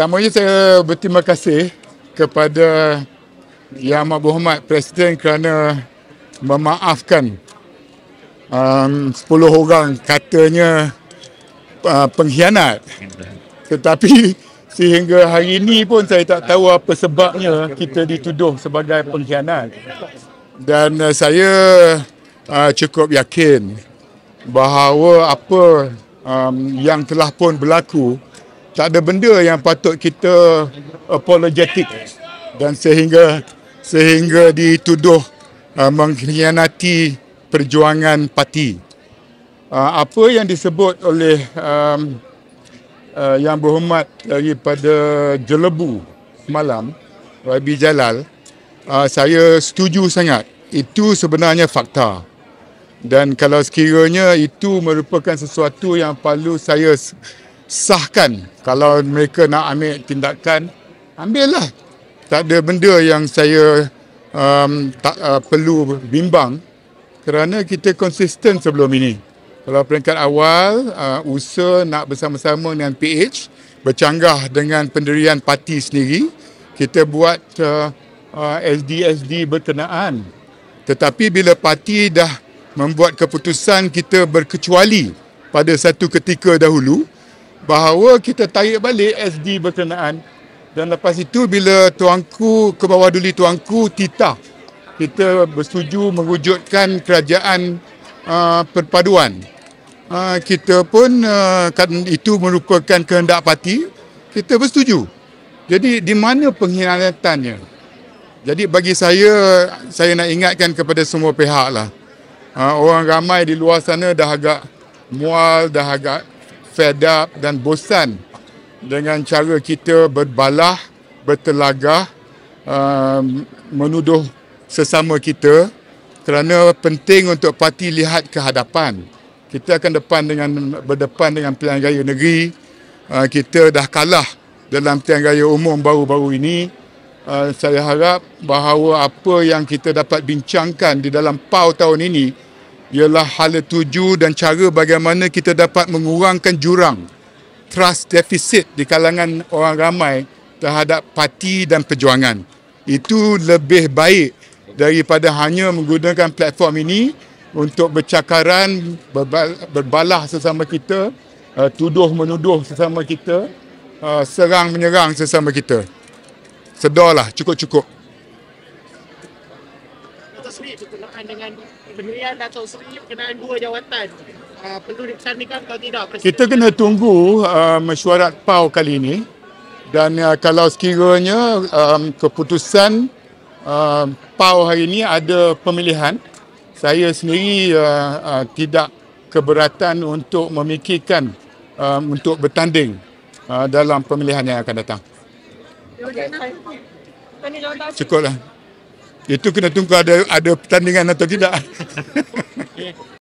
Pertamanya saya berterima kasih kepada Yang Amat Berhormat Presiden kerana memaafkan um, 10 orang katanya uh, pengkhianat. Tetapi sehingga hari ini pun saya tak tahu apa sebabnya kita dituduh sebagai pengkhianat. Dan uh, saya uh, cukup yakin bahawa apa um, yang telah pun berlaku tak ada benda yang patut kita apologetik dan sehingga sehingga dituduh uh, mengkhianati perjuangan parti. Uh, apa yang disebut oleh um, uh, yang berhormat daripada Jelebu malam YB Jalal uh, saya setuju sangat itu sebenarnya fakta dan kalau sekiranya itu merupakan sesuatu yang perlu saya sahkan kalau mereka nak ambil tindakan ambillah tak ada benda yang saya um, tak uh, perlu bimbang kerana kita konsisten sebelum ini kalau peringkat awal uh, usaha nak bersama-sama dengan PH bercanggah dengan pendirian parti sendiri kita buat uh, uh, berkenaan tetapi bila parti dah membuat keputusan kita berkecuali pada satu ketika dahulu bahawa kita tarik balik SD berkenaan dan lepas itu bila tuanku ke bawah duli tuanku Tita kita bersetuju mewujudkan kerajaan uh, perpaduan uh, kita pun uh, kan itu merupakan kehendak parti kita bersetuju jadi di mana pengkhianatannya jadi bagi saya saya nak ingatkan kepada semua pihak lah uh, orang ramai di luar sana dah agak mual dah agak fed up dan bosan dengan cara kita berbalah, bertelagah, uh, menuduh sesama kita kerana penting untuk parti lihat ke hadapan. Kita akan depan dengan berdepan dengan pilihan raya negeri. Uh, kita dah kalah dalam pilihan raya umum baru-baru ini. Uh, saya harap bahawa apa yang kita dapat bincangkan di dalam PAU tahun ini ialah hal tuju dan cara bagaimana kita dapat mengurangkan jurang trust deficit di kalangan orang ramai terhadap parti dan perjuangan. Itu lebih baik daripada hanya menggunakan platform ini untuk bercakaran, berbalah sesama kita, eh, tuduh-menuduh sesama kita, eh, serang-menyerang sesama kita. Sedarlah, cukup-cukup berkenaan dengan pendirian Dato' Seri berkenaan dua jawatan uh, perlu dipesanikan atau tidak? Presiden? Kita kena tunggu uh, mesyuarat PAU kali ini dan uh, kalau sekiranya um, keputusan uh, PAU hari ini ada pemilihan saya sendiri uh, uh, tidak keberatan untuk memikirkan uh, untuk bertanding uh, dalam pemilihan yang akan datang. Okay. Cukuplah. Itu kena tunggu ada ada pertandingan atau tidak.